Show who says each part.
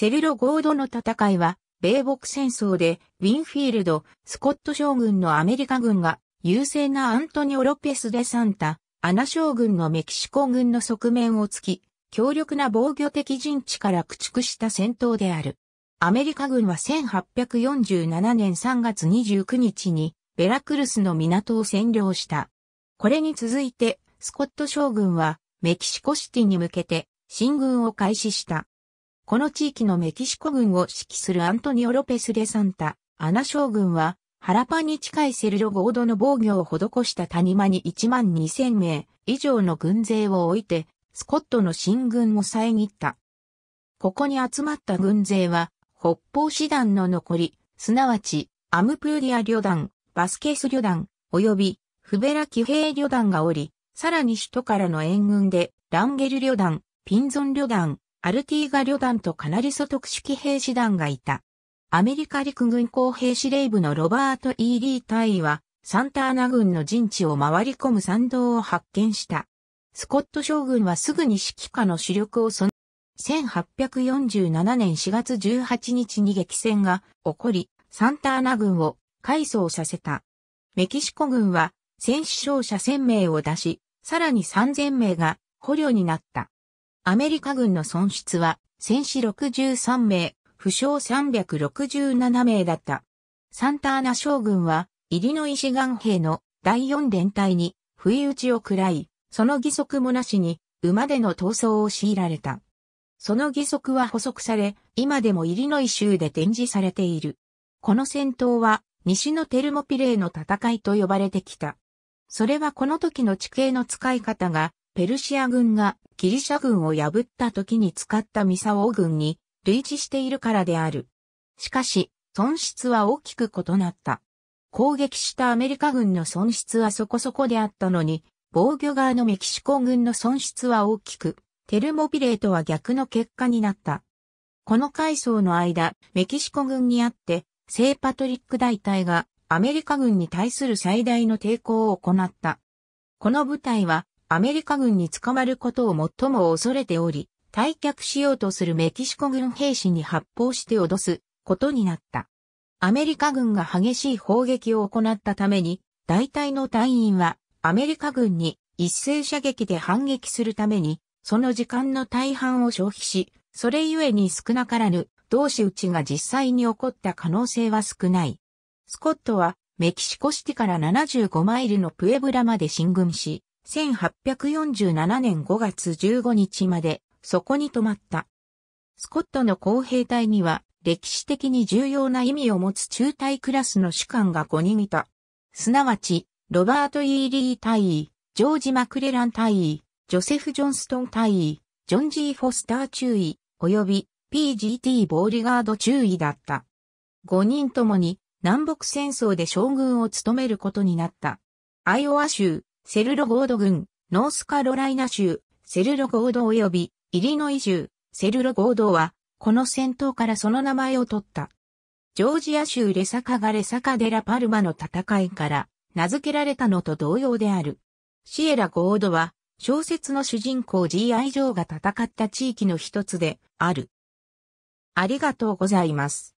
Speaker 1: セルロ・ゴードの戦いは、米国戦争で、ウィンフィールド、スコット将軍のアメリカ軍が、優勢なアントニオ・ロペス・デ・サンタ、アナ将軍のメキシコ軍の側面を突き、強力な防御的陣地から駆逐した戦闘である。アメリカ軍は1847年3月29日に、ベラクルスの港を占領した。これに続いて、スコット将軍は、メキシコシティに向けて、進軍を開始した。この地域のメキシコ軍を指揮するアントニオ・ロペス・デ・サンタ、アナ将軍は、ハラパに近いセルロゴードの防御を施した谷間に1万2000名以上の軍勢を置いて、スコットの進軍を遮った。ここに集まった軍勢は、北方師団の残り、すなわち、アムプーリア旅団、バスケス旅団、及び、フベラ騎兵旅団がおり、さらに首都からの援軍で、ランゲル旅団、ピンゾン旅団、アルティーガ旅団とカナリソ特殊機兵士団がいた。アメリカ陸軍工兵司令部のロバート・ E・ リー大は、サンターナ軍の陣地を回り込む参道を発見した。スコット将軍はすぐに指揮下の主力を備え、1847年4月18日に激戦が起こり、サンターナ軍を改装させた。メキシコ軍は戦死傷者1000名を出し、さらに3000名が捕虜になった。アメリカ軍の損失は戦死63名、負傷367名だった。サンターナ将軍は、イリノイ志願兵の第4連隊に不意打ちを喰らい、その義足もなしに馬での闘争を強いられた。その義足は捕捉され、今でもイリノイ州で展示されている。この戦闘は、西のテルモピレーの戦いと呼ばれてきた。それはこの時の地形の使い方が、ペルシア軍がギリシャ軍を破った時に使ったミサオ軍に類似しているからである。しかし、損失は大きく異なった。攻撃したアメリカ軍の損失はそこそこであったのに、防御側のメキシコ軍の損失は大きく、テルモビレーとは逆の結果になった。この階層の間、メキシコ軍にあって、聖パトリック大隊がアメリカ軍に対する最大の抵抗を行った。この部隊はアメリカ軍に捕まることを最も恐れており、退却しようとするメキシコ軍兵士に発砲して脅すことになった。アメリカ軍が激しい砲撃を行ったために、大体の隊員はアメリカ軍に一斉射撃で反撃するために、その時間の大半を消費し、それゆえに少なからぬ同士打ちが実際に起こった可能性は少ない。スコットはメキシコシティから75マイルのプエブラまで進軍し、1847年5月15日までそこに泊まった。スコットの公兵隊には歴史的に重要な意味を持つ中隊クラスの主官が5人いた。すなわち、ロバート・イーリー隊尉、ジョージ・マクレラン隊尉、ジョセフ・ジョンストン隊尉、ジョン・ジー・フォスター中尉、及び PGT ボーリガード中尉だった。5人ともに南北戦争で将軍を務めることになった。アイオワ州、セルロゴード郡、ノースカロライナ州、セルロゴード及び、イリノイ州、セルロゴードは、この戦闘からその名前を取った。ジョージア州レサカがレサカデラパルマの戦いから名付けられたのと同様である。シエラ・ゴードは小説の主人公 G.I. ジョーが戦った地域の一つである。ありがとうございます。